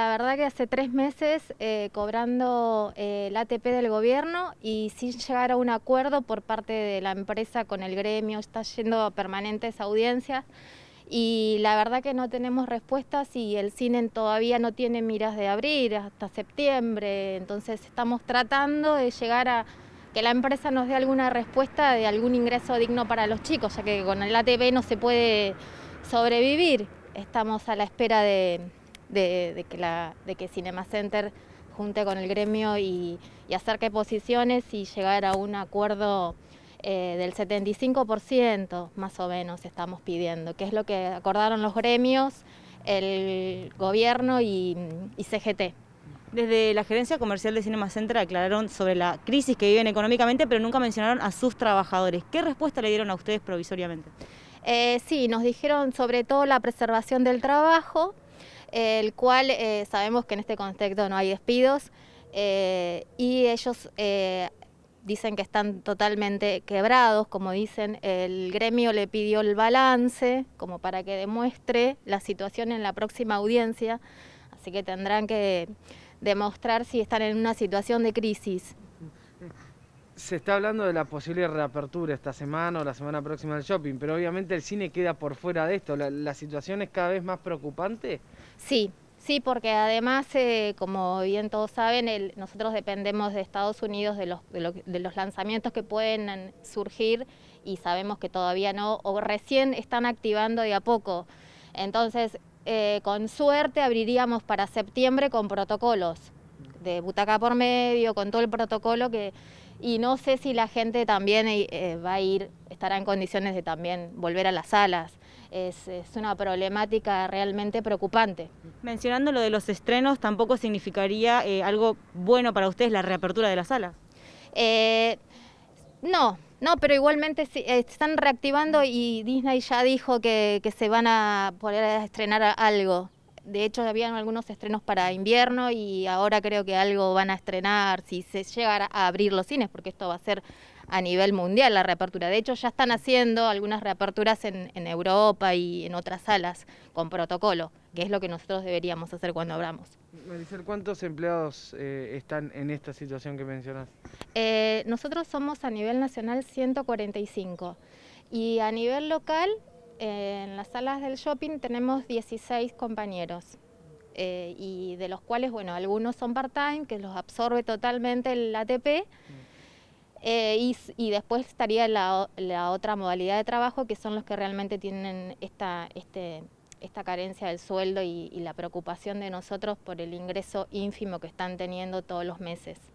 La verdad que hace tres meses eh, cobrando eh, el ATP del gobierno y sin llegar a un acuerdo por parte de la empresa con el gremio, está yendo a permanentes audiencias y la verdad que no tenemos respuestas y el cine todavía no tiene miras de abrir hasta septiembre, entonces estamos tratando de llegar a que la empresa nos dé alguna respuesta de algún ingreso digno para los chicos, ya que con el ATP no se puede sobrevivir. Estamos a la espera de, de, que, Cinema Center junte con el gremio y, acerque posiciones y llegar a un acuerdo eh, del 75% más o menos estamos pidiendo, que es lo que acordaron los gremios, el gobierno y, CGT. Desde la gerencia comercial de Cinema Center aclararon sobre la crisis que viven económicamente, pero nunca mencionaron a sus trabajadores. ¿Qué respuesta le dieron a ustedes provisoriamente? Eh, sí, nos dijeron sobre todo la preservación del trabajo, el cual eh, sabemos que en este contexto no hay despidos eh, y ellos eh, dicen que están totalmente quebrados, como dicen, el gremio le pidió el balance como para que demuestre la situación en la próxima audiencia, así que tendrán que demostrar si están en una situación de crisis se está hablando de la posible reapertura esta semana o la semana próxima del shopping, pero obviamente el cine queda por fuera de esto. ¿La, situación es cada vez más preocupante? Sí, sí, porque además, eh, como bien todos saben, nosotros dependemos de Estados Unidos de los, de, los lanzamientos que pueden eh, surgir y sabemos que todavía no, o recién están activando de a poco. Entonces, eh, con suerte abriríamos para septiembre con protocolos, de butaca por medio, con todo el protocolo que y no sé si la gente también eh, eh, va a ir, estará en condiciones de también volver a las salas. Es, una problemática realmente preocupante. Mencionando lo de los estrenos, ¿tampoco significaría eh, algo bueno para ustedes la reapertura de las salas? no, no, pero igualmente sí, están reactivando y Disney ya dijo que, que se van a poder estrenar algo de hecho habían algunos estrenos para invierno y ahora creo que algo van a estrenar si se llega a abrir los cines, porque esto va a ser a nivel mundial la reapertura. De hecho ya están haciendo algunas reaperturas en, Europa y en otras salas con protocolo, que es lo que nosotros deberíamos hacer cuando abramos. Maricel, ¿cuántos empleados eh, están en esta situación que mencionas? Eh, nosotros somos a nivel nacional 145 y a nivel local en las salas del shopping tenemos 16 compañeros. Eh, y de los cuales, bueno, algunos son part-time, que los absorbe totalmente el ATP, eh, y, después estaría la, otra modalidad de trabajo, que son los que realmente tienen esta, este, esta carencia del sueldo y la preocupación de nosotros por el ingreso ínfimo que están teniendo todos los meses.